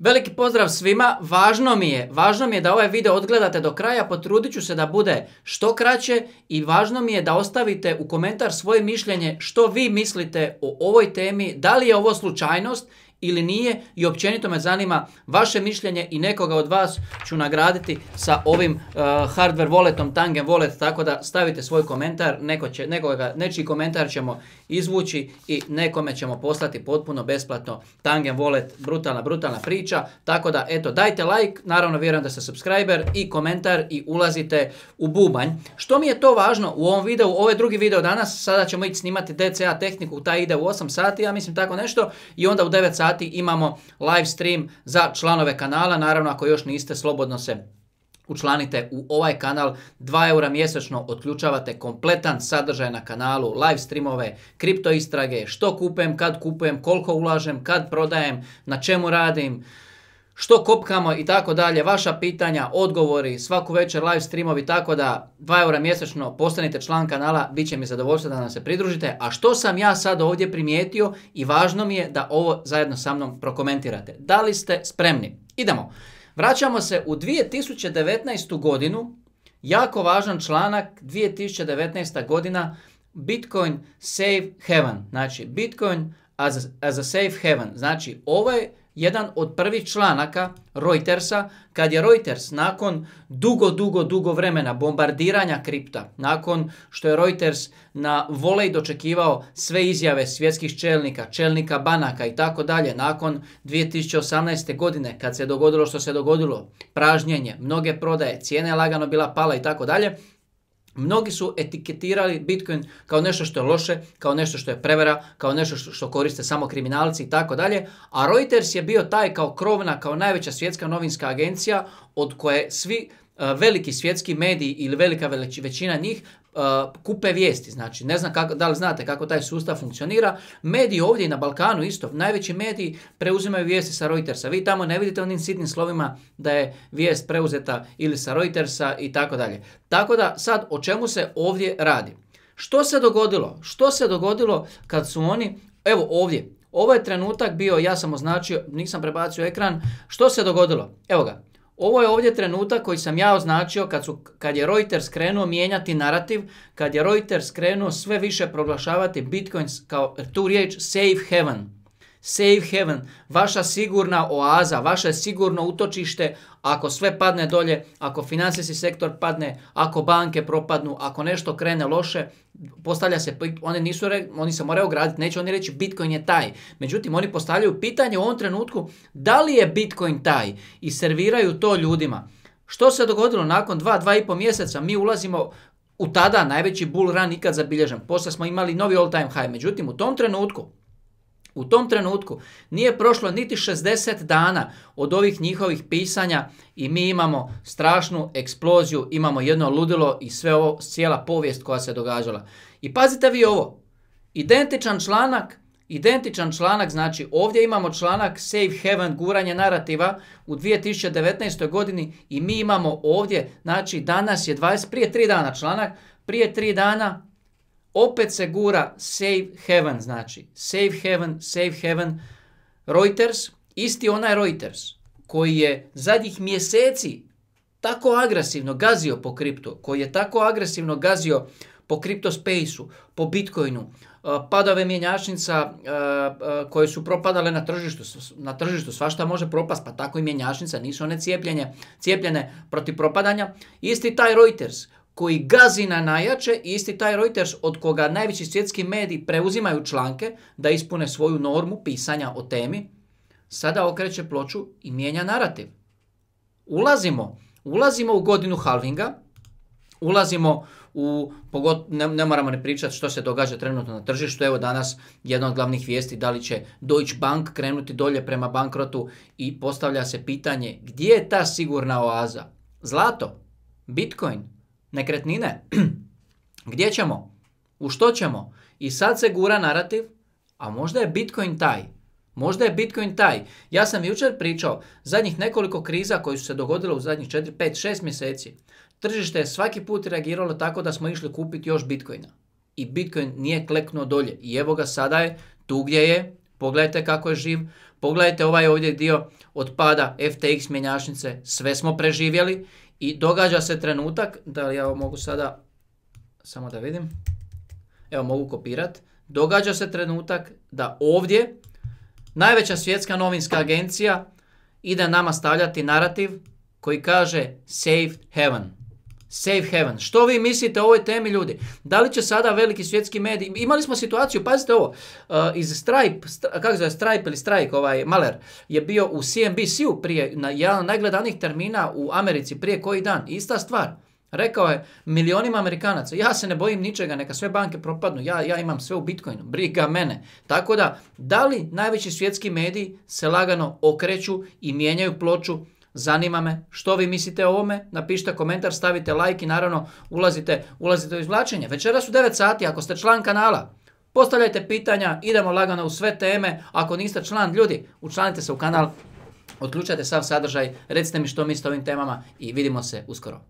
Veliki pozdrav svima, važno mi je, važno mi je da ovaj video odgledate do kraja, potrudit ću se da bude što kraće i važno mi je da ostavite u komentar svoje mišljenje što vi mislite o ovoj temi, da li je ovo slučajnost ili nije i općenito me zanima vaše mišljenje i nekoga od vas ću nagraditi sa ovim uh, hardware walletom, tangen wallet, tako da stavite svoj komentar, neko će, nekoga, nečiji komentar ćemo izvući i nekome ćemo poslati potpuno besplatno tangen wallet, brutalna, brutalna priča, tako da eto dajte like, naravno vjerujem da ste subscriber i komentar i ulazite u bubanj. Što mi je to važno u ovom videu, ovaj drugi video danas, sada ćemo ići snimati DCA tehniku, taj ide u 8 sati, ja mislim tako nešto i onda u 9 sati sati imamo live stream za članove kanala. Naravno, ako još niste, slobodno se učlanite u ovaj kanal. 2 eura mjesečno otključavate kompletan sadržaj na kanalu, live streamove, kripto istrage, što kupujem, kad kupujem, koliko ulažem, kad prodajem, na čemu radim, što kopkamo i tako dalje, vaša pitanja, odgovori, svaku večer live streamovi, tako da 2 eura mjesečno postanite član kanala, bit će mi zadovoljstvo da nam se pridružite. A što sam ja sad ovdje primijetio i važno mi je da ovo zajedno sa mnom prokomentirate. Da li ste spremni? Idemo. Vraćamo se u 2019. godinu, jako važan članak, 2019. godina, Bitcoin Safe Heaven, znači Bitcoin as a, as Safe Heaven, znači ovo jedan od prvih članaka Reutersa, kad je Reuters nakon dugo, dugo, dugo vremena bombardiranja kripta, nakon što je Reuters na volej dočekivao sve izjave svjetskih čelnika, čelnika banaka i tako dalje, nakon 2018. godine kad se dogodilo što se dogodilo, pražnjenje, mnoge prodaje, cijene lagano bila pala i tako dalje, Mnogi su etiketirali Bitcoin kao nešto što je loše, kao nešto što je prevara, kao nešto što koriste samo kriminalci i tako dalje, a Reuters je bio taj kao krovna, kao najveća svjetska novinska agencija od koje svi E, veliki svjetski mediji ili velika većina njih e, kupe vijesti. Znači, ne znam kako, da li znate kako taj sustav funkcionira. Mediji ovdje na Balkanu isto, najveći mediji preuzimaju vijesti sa Reutersa. Vi tamo ne vidite onim sitnim slovima da je vijest preuzeta ili sa Reutersa i tako dalje. Tako da sad o čemu se ovdje radi? Što se dogodilo? Što se dogodilo kad su oni, evo ovdje, ovo je trenutak bio, ja sam označio, nisam prebacio ekran, što se dogodilo? Evo ga, ovo je ovdje trenutak koji sam ja označio kad, su, kad je Reuters krenuo mijenjati narativ, kad je Reuters krenuo sve više proglašavati Bitcoin kao tu riječ safe haven. Safe haven, vaša sigurna oaza, vaše sigurno utočište ako sve padne dolje, ako financijski sektor padne, ako banke propadnu, ako nešto krene loše, postavlja se, oni, nisu, oni se moraju ograditi, neće oni reći Bitcoin je taj. Međutim, oni postavljaju pitanje u ovom trenutku da li je Bitcoin taj i serviraju to ljudima. Što se dogodilo nakon dva, dva i po mjeseca? Mi ulazimo u tada najveći bull run ikad zabilježen. Poslije smo imali novi all time high. Međutim, u tom trenutku u tom trenutku nije prošlo niti 60 dana od ovih njihovih pisanja i mi imamo strašnu eksploziju, imamo jedno ludilo i sve ovo, cijela povijest koja se događala. I pazite vi ovo, identičan članak, identičan članak, znači ovdje imamo članak Save Heaven, guranje narativa u 2019. godini i mi imamo ovdje, znači danas je 20, prije tri dana članak, prije tri dana opet se gura save haven, znači Save haven, save haven. Reuters, isti onaj Reuters koji je zadnjih mjeseci tako agresivno gazio po kripto koji je tako agresivno gazio po kriptospaceu, po bitcoinu, e, padove mjenjačnica e, e, koje su propadale na tržištu, na tržištu svašta može propast, pa tako i mjenjačnica, nisu one cijepljene, cijepljene protiv propadanja. Isti taj Reuters koji gazi na najjače i isti taj Reuters od koga najveći svjetski mediji preuzimaju članke da ispune svoju normu pisanja o temi, sada okreće ploču i mijenja narativ. Ulazimo, ulazimo u godinu halvinga, ulazimo u, ne, ne moramo ne pričati što se događa trenutno na tržištu, evo danas jedna od glavnih vijesti da li će Deutsche Bank krenuti dolje prema bankrotu i postavlja se pitanje gdje je ta sigurna oaza? Zlato, Bitcoin, nekretnine, gdje ćemo, u što ćemo. I sad se gura narativ, a možda je Bitcoin taj. Možda je Bitcoin taj. Ja sam jučer pričao, zadnjih nekoliko kriza koji su se dogodile u zadnjih 4, 5, 6 mjeseci, tržište je svaki put reagiralo tako da smo išli kupiti još Bitcoina. I Bitcoin nije kleknuo dolje. I evo ga sada je tu gdje je, pogledajte kako je živ, pogledajte ovaj ovdje dio od pada FTX mjenjačnice, sve smo preživjeli i događa se trenutak, da li ja mogu sada, samo da vidim, evo mogu kopirat, događa se trenutak da ovdje najveća svjetska novinska agencija ide nama stavljati narativ koji kaže Save Heaven. Safe haven. Što vi mislite o ovoj temi ljudi? Da li će sada veliki svjetski mediji, imali smo situaciju, pazite ovo, eh, iz Stripe, stri, kako zove Stripe ili Strike, ovaj Maler, je bio u CNBC-u prije, na jedan od najgledanijih termina u Americi prije koji dan, ista stvar. Rekao je milionima Amerikanaca, ja se ne bojim ničega, neka sve banke propadnu, ja, ja imam sve u Bitcoinu, briga mene. Tako da, da li najveći svjetski mediji se lagano okreću i mijenjaju ploču Zanima me što vi mislite o ovome, napišite komentar, stavite like i naravno ulazite, ulazite u izvlačenje. Večeras u 9 sati ako ste član kanala, postavljajte pitanja, idemo lagano u sve teme. Ako niste član, ljudi, učlanite se u kanal, odključajte sav sadržaj, recite mi što mislite o ovim temama i vidimo se uskoro.